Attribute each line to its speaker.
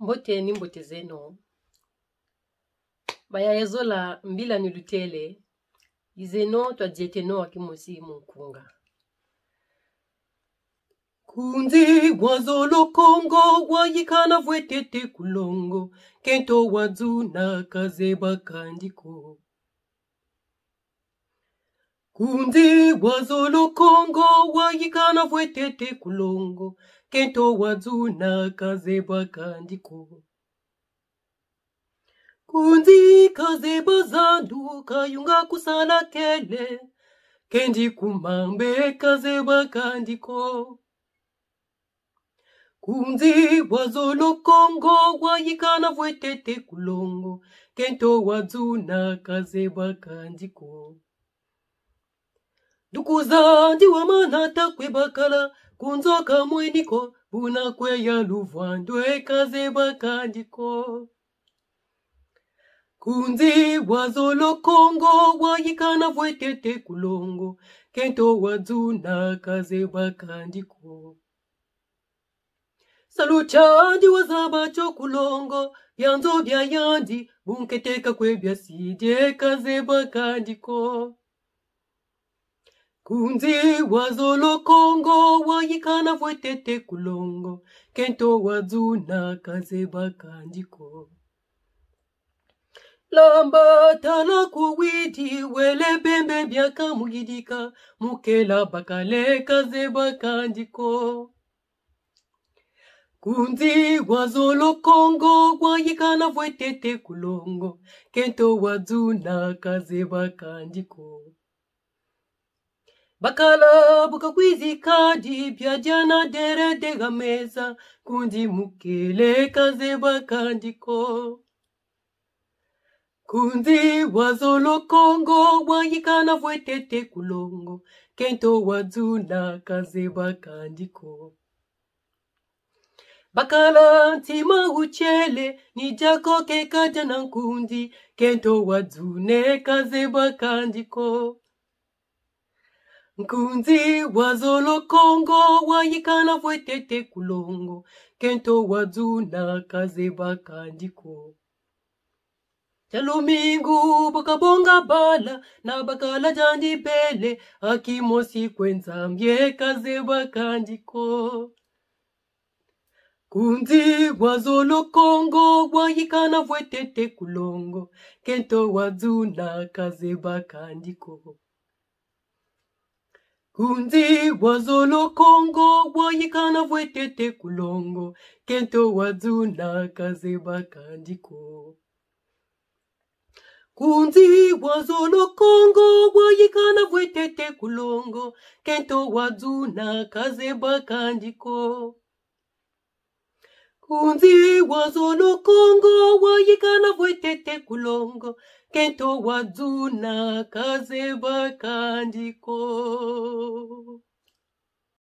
Speaker 1: mbote ni mbote zeno baya yezola mbila ni lutele izeno twadieteno akimosi munkunga kunzi gwazo lokongo gwayikana vwetete kulongo kento wadzu na kazeba kandiko kunzi gwazo lokongo gwayikana vwetete kulongo kento wazuna kazebwa kandiko kunzi kazebwa zandu kayunga kusana kele kendi kumambe kazebwa kandiko kunzi bwazolokongo bwayikana bwetete kulongo kento wazuna kazebwa kandiko nduku zandi wamanata kwebakala kunzoka mwiniko bunakweya luvwando ekazebwa kandiko kunzi bwazolokongo bwayikana vwetete kulongo kento wadzuna kazebwa kandiko saluchandi wazaba kulongo yanzo bya yandi bunketeka kwebya sidye kazebwa kandiko kunzi wazo lokongo wayikana vwetete kulongo kento wadzuna kazeba kandiko lamba tala kuwidi wele bembe byaka mugidika mukela bakale kazeba kandiko kunzi wazo lokongo wayikana vwetete kulongo kento wadzuna kazeba kandiko bakala bukakwizika dipya jana dere degamesa kundi mukele kaze bakandiko kundi wazolokongo wayikana vwetete kulongo kento wadzuna kaze bakandiko bakala ntima uchele nijakokeka jana nkundi kento wadzune kaze bakandiko nkunzi wazolokongo wayikana vwetete kulongo kento wadzuna kaze bakandiko chalumingu bakabonga bala na bakala jandi bele akimosi kwenzambye kaze bakandiko kunzi kongo wayikana vwetete kulongo kento wadzuna kaze bakandiko kunzi wazolokongo wayikana vwetete kulongo kento wadzuna kazebakandiko kunzi wazolokongo wayikana vwetete kulongo kento wadzuna kazebakandiko kunzi wazolo kongo wayikana voitete kulongo kento wadzuna kaze bakandiko